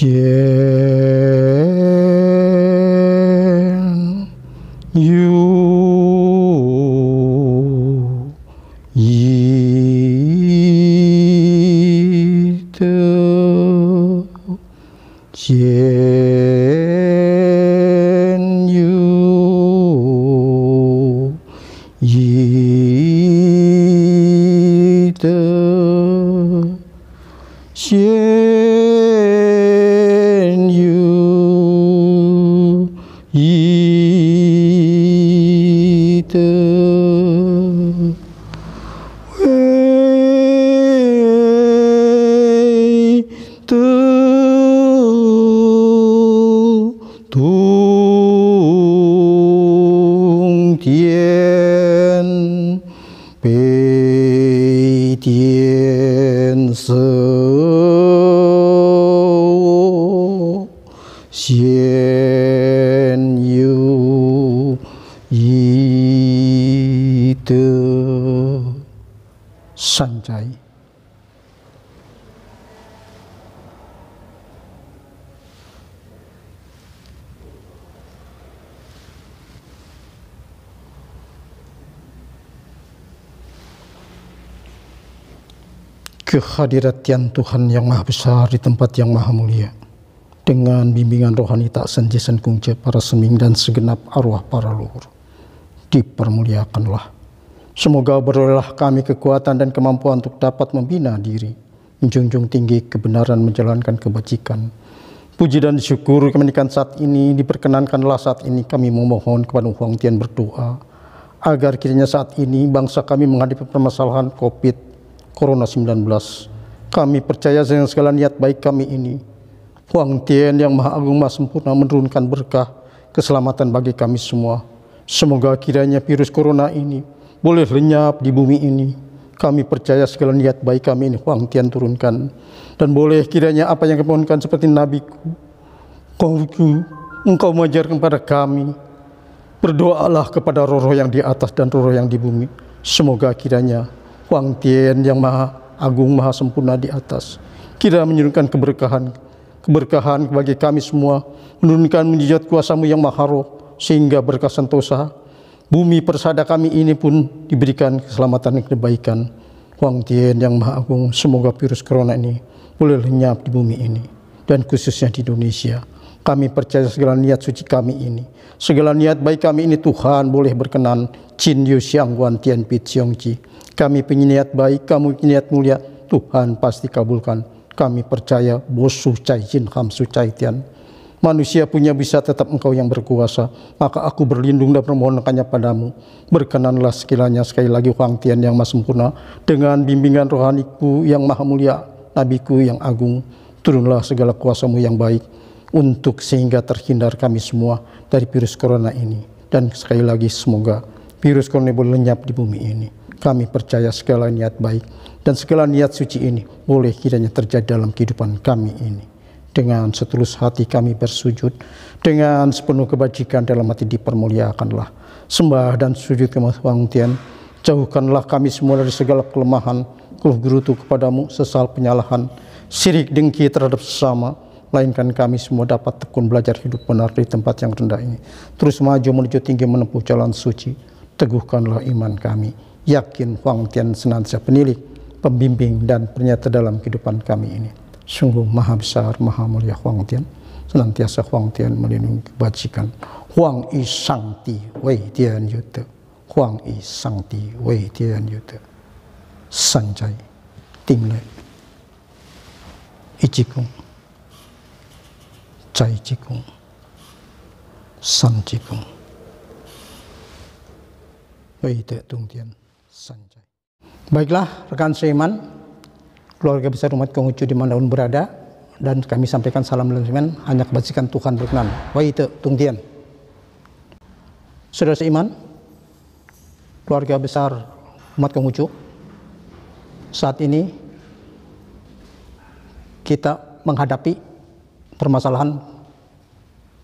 天有义德，天。nasıl kehadirat yang Tuhan yang Maha Besar di tempat yang Maha Mulia dengan bimbingan rohani tak senja kungce para seming dan segenap arwah para luhur dipermuliakanlah semoga berolehlah kami kekuatan dan kemampuan untuk dapat membina diri menjunjung tinggi kebenaran menjalankan kebajikan puji dan syukur kemenikan saat ini diperkenankanlah saat ini kami memohon kepada Huang Tian berdoa agar kiranya saat ini bangsa kami menghadapi permasalahan COVID -19. Corona-19. Kami percaya dengan segala niat baik kami ini. Huang Tien yang Maha Agung Maha Sempurna menurunkan berkah keselamatan bagi kami semua. Semoga kiranya virus corona ini boleh lenyap di bumi ini. Kami percaya segala niat baik kami ini Huang Tian turunkan. Dan boleh kiranya apa yang kemohonkan seperti nabiku. Kau engkau mengajarkan kepada kami. Berdoalah kepada roh-roh yang di atas dan roh-roh yang di bumi. Semoga kiranya Wang Tian yang maha agung, maha sempurna di atas. Kiranya menyuruhkan keberkahan, keberkahan bagi kami semua, menurunkan menjijat kuasamu yang maha roh, sehingga berkah sentosa. Bumi persada kami ini pun diberikan keselamatan dan kebaikan. Wang Tian yang maha agung, semoga virus corona ini boleh lenyap di bumi ini, dan khususnya di Indonesia. Kami percaya segala niat suci kami ini. Segala niat baik kami ini Tuhan boleh berkenan. Chin Yu Xiang Guan Tian Pi Xiong Ji. Kami punya niat baik, kamu niat mulia. Tuhan pasti kabulkan. Kami percaya bosu cai jin ham su cai tian. Manusia punya bisa tetap engkau yang berkuasa, maka aku berlindung dan hanya padamu. Berkenanlah sekiranya sekali lagi Huang Tian yang sempurna, dengan bimbingan rohaniku yang maha mulia, nabiku yang agung, turunlah segala kuasamu yang baik, untuk sehingga terhindar kami semua dari virus corona ini. Dan sekali lagi semoga virus corona boleh lenyap di bumi ini. Kami percaya segala niat baik dan segala niat suci ini boleh kiranya terjadi dalam kehidupan kami ini. Dengan setulus hati kami bersujud, dengan sepenuh kebajikan dalam hati dipermuliakanlah. Sembah dan sujud kemahuan Tian, jauhkanlah kami semua dari segala kelemahan, keluh gerutu kepadamu, sesal penyalahan, sirik dengki terhadap sesama, Lainkan kami semua dapat tekun belajar hidup benar di tempat yang rendah ini. Terus maju menuju tinggi menempuh jalan suci. Teguhkanlah iman kami. Yakin Huang Tian senantiasa penilik, pembimbing, dan pernyata dalam kehidupan kami ini. Sungguh maha besar, maha mulia Huang Tian. Senantiasa Huang Tian melindungi kebajikan. Huang Yi Sang Ti Wei Tian Yute. Huang Yi Sang Ti Wei Tian Yute. Sanjai. 定了，一鞠躬。在济公、上济公，baik san ya, Baiklah rekan seiman, keluarga besar umat Konghucu dimanapun berada, dan kami sampaikan salam seiman hanya kebajikan Tuhan berkenan. tung tian, Saudara seiman, keluarga besar umat Konghucu, saat ini kita menghadapi permasalahan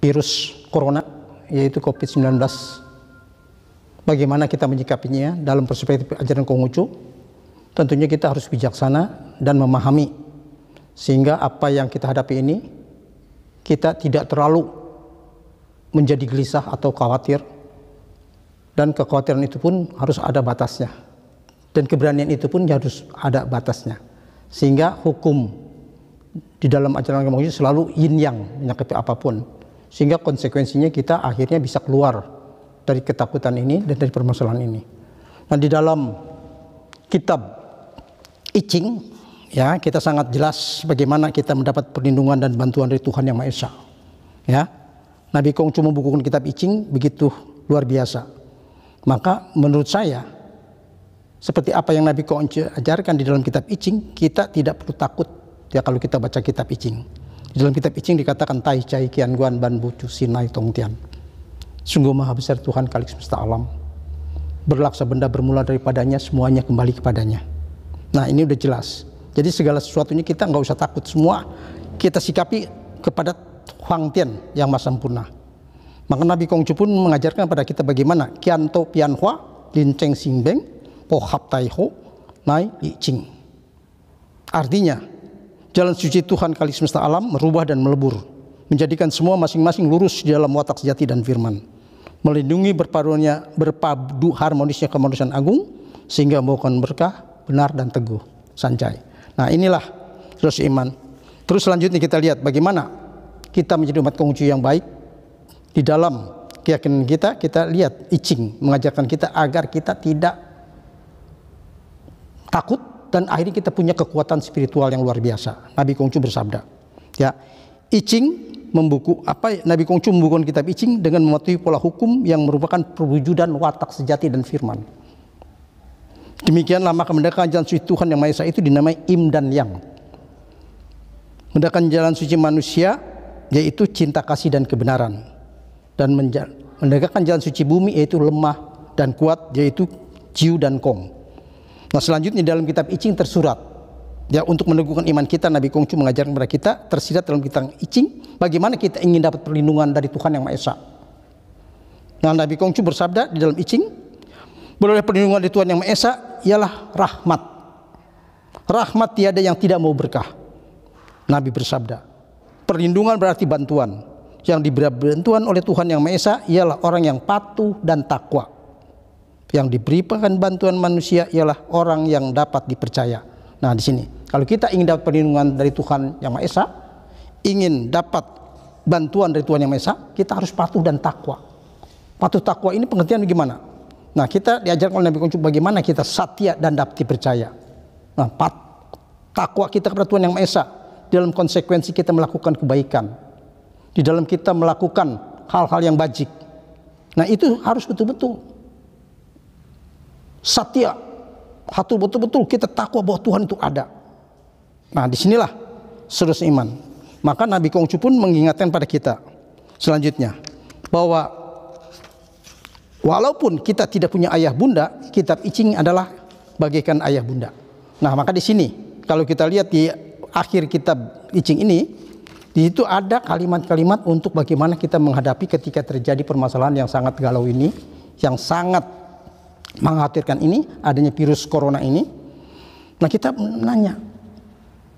virus corona yaitu COVID-19. Bagaimana kita menyikapinya dalam perspektif ajaran Konghucu? Tentunya kita harus bijaksana dan memahami sehingga apa yang kita hadapi ini kita tidak terlalu menjadi gelisah atau khawatir dan kekhawatiran itu pun harus ada batasnya dan keberanian itu pun harus ada batasnya sehingga hukum di dalam ajaran agama Konghucu selalu yin yang menyakiti apapun. Sehingga konsekuensinya kita akhirnya bisa keluar dari ketakutan ini dan dari permasalahan ini. Nah, di dalam kitab I ya, kita sangat jelas bagaimana kita mendapat perlindungan dan bantuan dari Tuhan Yang Maha Esa. Ya. Nabi Kongcu membukukan kitab I begitu luar biasa. Maka menurut saya seperti apa yang Nabi Kongcu ajarkan di dalam kitab I kita tidak perlu takut Ya kalau kita baca kitab Icing. Di dalam kitab Icing dikatakan Tai Chai Kian Guan Ban Chu Sinai Tong Tian. Sungguh maha besar Tuhan kalik semesta alam. Berlaksa benda bermula daripadanya, semuanya kembali kepadanya. Nah ini udah jelas. Jadi segala sesuatunya kita nggak usah takut. Semua kita sikapi kepada Huang Tian yang maha sempurna. Maka Nabi Kongcu pun mengajarkan pada kita bagaimana Kian To Pian Hua, Lin Cheng Sing Beng, Po Hap Tai Ho, Nai Li Ching. Artinya, jalan suci Tuhan kali semesta alam merubah dan melebur, menjadikan semua masing-masing lurus di dalam watak sejati dan firman, melindungi berpaduannya berpadu harmonisnya kemanusiaan agung sehingga membawakan berkah benar dan teguh. sanjai. Nah, inilah terus iman. Terus selanjutnya kita lihat bagaimana kita menjadi umat kongju yang baik di dalam keyakinan kita, kita lihat icing mengajarkan kita agar kita tidak takut dan akhirnya kita punya kekuatan spiritual yang luar biasa. Nabi Kongcu bersabda, ya, Icing membuku apa Nabi Kongcu membukukan kitab Icing dengan mematuhi pola hukum yang merupakan perwujudan watak sejati dan firman. Demikianlah maka mendekat jalan suci Tuhan yang Maha Esa itu dinamai Im dan Yang. Mendekat jalan suci manusia yaitu cinta kasih dan kebenaran dan menegakkan jalan suci bumi yaitu lemah dan kuat yaitu Jiu dan Kong. Nah selanjutnya dalam kitab Icing tersurat Ya, untuk meneguhkan iman kita, Nabi Kongcu mengajarkan kepada kita tersirat dalam kitab Icing bagaimana kita ingin dapat perlindungan dari Tuhan yang Maha Esa. Nah, Nabi Kongcu bersabda di dalam Icing, beroleh perlindungan dari Tuhan yang Maha Esa ialah rahmat. Rahmat tiada yang tidak mau berkah. Nabi bersabda, perlindungan berarti bantuan. Yang diberi bantuan oleh Tuhan yang Maha Esa ialah orang yang patuh dan takwa yang diberikan bantuan manusia ialah orang yang dapat dipercaya. Nah, di sini kalau kita ingin dapat perlindungan dari Tuhan Yang Maha Esa, ingin dapat bantuan dari Tuhan Yang Maha Esa, kita harus patuh dan takwa. Patuh takwa ini pengertian gimana? Nah, kita diajarkan oleh Nabi Kuncup bagaimana kita setia dan dapat dipercaya. Nah, pat, takwa kita kepada Tuhan Yang Maha Esa dalam konsekuensi kita melakukan kebaikan. Di dalam kita melakukan hal-hal yang bajik. Nah, itu harus betul-betul satya. Hatu betul-betul kita takwa bahwa Tuhan itu ada. Nah, disinilah sudut iman. Maka Nabi Kongcu pun mengingatkan pada kita selanjutnya bahwa walaupun kita tidak punya ayah bunda, kitab icing adalah bagaikan ayah bunda. Nah, maka di sini kalau kita lihat di akhir kitab icing ini di situ ada kalimat-kalimat untuk bagaimana kita menghadapi ketika terjadi permasalahan yang sangat galau ini, yang sangat mengkhawatirkan ini, adanya virus corona ini. Nah kita menanya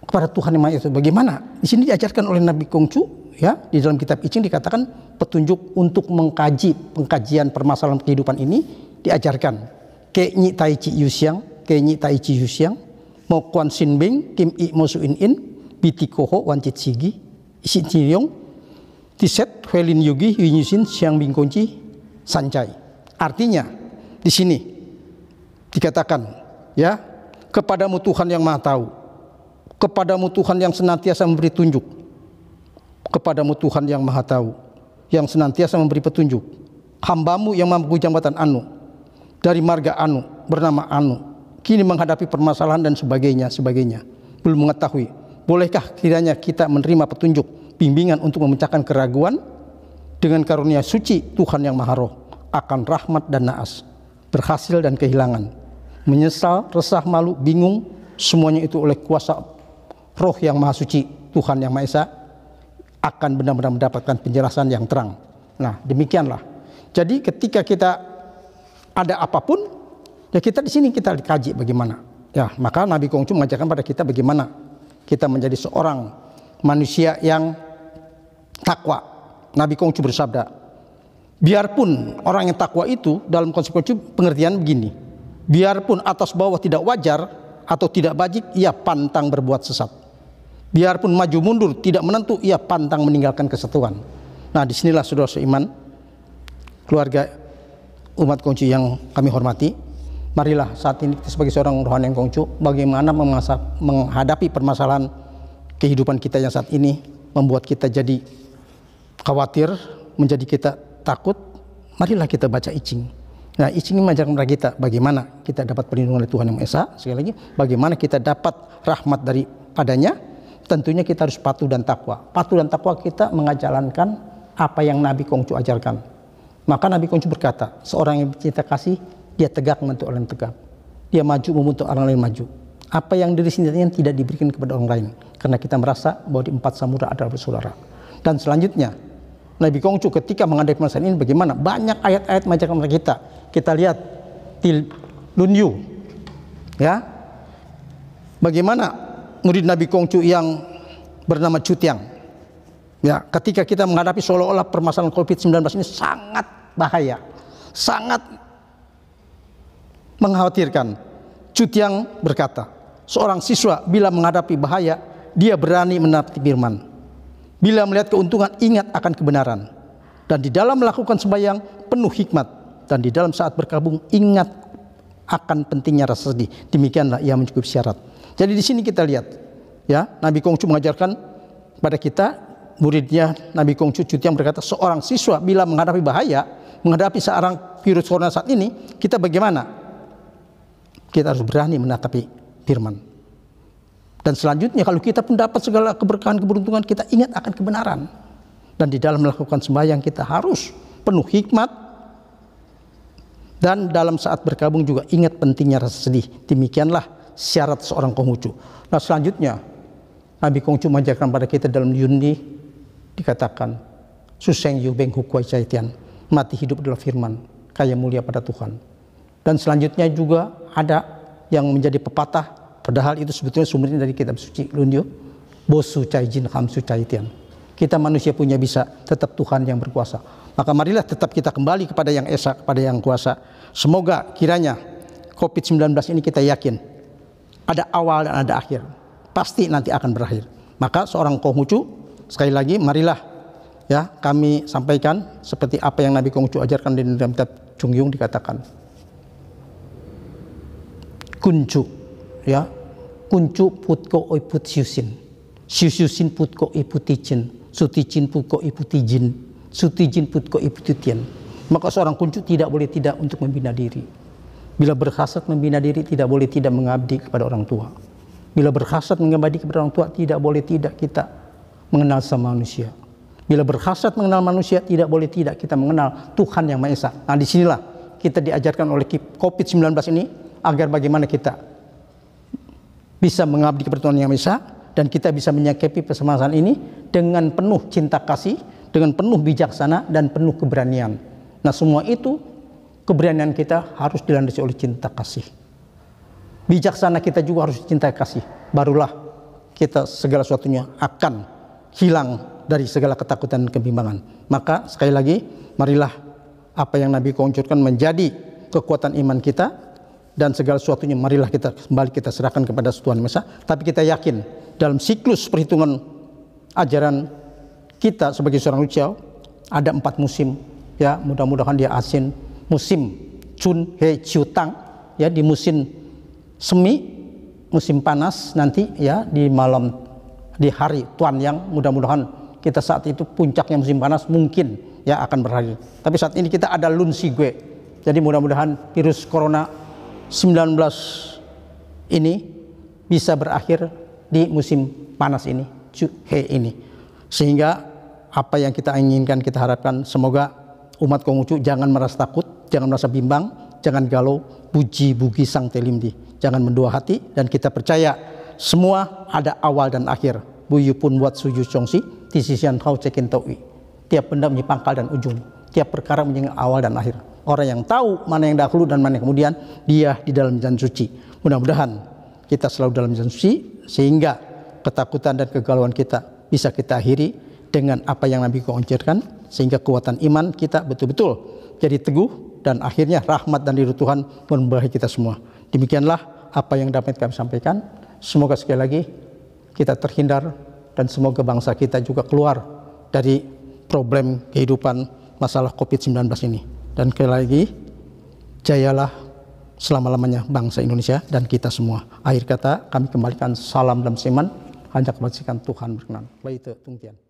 kepada Tuhan yang Maha Esa, bagaimana? Di sini diajarkan oleh Nabi Kongcu, ya, di dalam kitab Icing dikatakan petunjuk untuk mengkaji pengkajian permasalahan kehidupan ini diajarkan. ke nyi Tai Chi ke nyi Tai Chi siang Mo kuan Sin Bing, Kim I Mo Su In In, Biti Koho Wan Chit Sigi, Isin Ciyong, Tiset, yu Yugi, Yunyusin, Siang Bing Kunci, Sancai. Artinya, di sini dikatakan ya kepadamu Tuhan yang maha tahu kepadamu Tuhan yang senantiasa memberi tunjuk kepadamu Tuhan yang maha tahu yang senantiasa memberi petunjuk hambamu yang mampu jambatan anu dari marga anu bernama anu kini menghadapi permasalahan dan sebagainya sebagainya belum mengetahui bolehkah kiranya kita menerima petunjuk bimbingan untuk memecahkan keraguan dengan karunia suci Tuhan yang maha roh akan rahmat dan naas berhasil dan kehilangan. Menyesal, resah, malu, bingung, semuanya itu oleh kuasa roh yang maha suci, Tuhan yang maha esa, akan benar-benar mendapatkan penjelasan yang terang. Nah, demikianlah. Jadi ketika kita ada apapun, ya kita di sini kita dikaji bagaimana. Ya, maka Nabi Kongcu mengajarkan pada kita bagaimana kita menjadi seorang manusia yang takwa. Nabi Kongcu bersabda, Biarpun orang yang takwa itu dalam konsekuensi pengertian begini. Biarpun atas bawah tidak wajar atau tidak bajik, ia pantang berbuat sesat. Biarpun maju mundur tidak menentu, ia pantang meninggalkan kesatuan. Nah, disinilah saudara seiman, keluarga umat kongcu yang kami hormati. Marilah saat ini kita sebagai seorang rohani yang kongcu, bagaimana menghadapi permasalahan kehidupan kita yang saat ini membuat kita jadi khawatir, menjadi kita takut, marilah kita baca icing. Nah, icing ini mengajarkan kepada kita bagaimana kita dapat perlindungan dari Tuhan Yang Maha Esa. Sekali lagi, bagaimana kita dapat rahmat dari padanya. Tentunya kita harus patuh dan takwa. Patuh dan takwa kita mengajalankan apa yang Nabi Kongcu ajarkan. Maka Nabi Kongcu berkata, seorang yang cinta kasih, dia tegak membentuk orang yang tegak. Dia maju membentuk orang lain maju. Apa yang diri sendirinya tidak diberikan kepada orang lain. Karena kita merasa bahwa di empat samudera adalah bersaudara. Dan selanjutnya, Nabi Kongcu ketika menghadapi permasalahan ini bagaimana? Banyak ayat-ayat mengajarkan kepada kita. Kita lihat di lunyu Ya. Bagaimana murid Nabi Kongcu yang bernama Cutiang. Ya, ketika kita menghadapi seolah-olah permasalahan COVID-19 ini sangat bahaya. Sangat mengkhawatirkan. Cutiang berkata, seorang siswa bila menghadapi bahaya, dia berani menapti firman. Bila melihat keuntungan, ingat akan kebenaran. Dan di dalam melakukan sembahyang, penuh hikmat. Dan di dalam saat berkabung, ingat akan pentingnya rasa sedih. Demikianlah ia mencukupi syarat. Jadi di sini kita lihat, ya Nabi Kongcu mengajarkan pada kita muridnya Nabi Kongcu yang berkata seorang siswa bila menghadapi bahaya, menghadapi seorang virus corona saat ini, kita bagaimana? Kita harus berani menatapi firman. Dan selanjutnya kalau kita mendapat segala keberkahan keberuntungan kita ingat akan kebenaran. Dan di dalam melakukan sembahyang kita harus penuh hikmat dan dalam saat berkabung juga ingat pentingnya rasa sedih. Demikianlah syarat seorang Konghucu. Nah selanjutnya Nabi Konghucu mengajarkan pada kita dalam Yunni dikatakan suseng beng hukwai caitian mati hidup adalah firman kaya mulia pada Tuhan. Dan selanjutnya juga ada yang menjadi pepatah Padahal itu sebetulnya sumbernya dari kitab suci Lunyo. Bosu cai jin hamsu cai tian. Kita manusia punya bisa, tetap Tuhan yang berkuasa. Maka marilah tetap kita kembali kepada yang esa, kepada yang kuasa. Semoga kiranya COVID-19 ini kita yakin ada awal dan ada akhir. Pasti nanti akan berakhir. Maka seorang Konghucu sekali lagi marilah ya kami sampaikan seperti apa yang Nabi Konghucu ajarkan di dalam kitab Chung Yung dikatakan kuncu ya kuncu putko ko oi put siusin siusin putko ko i putijin sutijin putko i putijin sutijin putko ko i maka seorang kuncu tidak boleh tidak untuk membina diri bila berhasad membina diri tidak boleh tidak mengabdi kepada orang tua bila berhasad mengabdi kepada orang tua tidak boleh tidak kita mengenal sama manusia bila berhasad mengenal manusia tidak boleh tidak kita mengenal Tuhan yang Maha Esa nah disinilah kita diajarkan oleh COVID-19 ini agar bagaimana kita bisa mengabdi kepada Tuhan Yang Esa dan kita bisa menyakiti permasalahan ini dengan penuh cinta kasih, dengan penuh bijaksana dan penuh keberanian. Nah, semua itu keberanian kita harus dilandasi oleh cinta kasih. Bijaksana kita juga harus cinta kasih. Barulah kita segala sesuatunya akan hilang dari segala ketakutan dan kebimbangan. Maka sekali lagi, marilah apa yang Nabi kuncurkan menjadi kekuatan iman kita dan segala sesuatunya marilah kita kembali kita serahkan kepada Tuhan Mesa. Tapi kita yakin dalam siklus perhitungan ajaran kita sebagai seorang ucau ada empat musim ya mudah-mudahan dia asin musim Chun He Tang. ya di musim semi musim panas nanti ya di malam di hari Tuan yang mudah-mudahan kita saat itu puncaknya musim panas mungkin ya akan berakhir. Tapi saat ini kita ada lunsi gue. Jadi mudah-mudahan virus corona ini bisa berakhir di musim panas ini, Juhe ini. Sehingga apa yang kita inginkan, kita harapkan semoga umat Konghucu jangan merasa takut, jangan merasa bimbang, jangan galau, puji bugi sang telimdi. Jangan mendua hati dan kita percaya semua ada awal dan akhir. Buyu pun buat suju congsi, tisisian kau cekin taui. Tiap benda punya pangkal dan ujung, tiap perkara punya awal dan akhir orang yang tahu mana yang dahulu dan mana yang kemudian dia di dalam jalan suci. Mudah-mudahan kita selalu dalam jalan suci sehingga ketakutan dan kegalauan kita bisa kita akhiri dengan apa yang Nabi kuancirkan sehingga kekuatan iman kita betul-betul jadi teguh dan akhirnya rahmat dan diri Tuhan memberkahi kita semua. Demikianlah apa yang dapat kami sampaikan. Semoga sekali lagi kita terhindar dan semoga bangsa kita juga keluar dari problem kehidupan masalah COVID-19 ini. Dan sekali lagi, jayalah selama-lamanya bangsa Indonesia dan kita semua. Akhir kata, kami kembalikan salam dan seman, hanya kebajikan Tuhan berkenan. Baik itu, tungtian.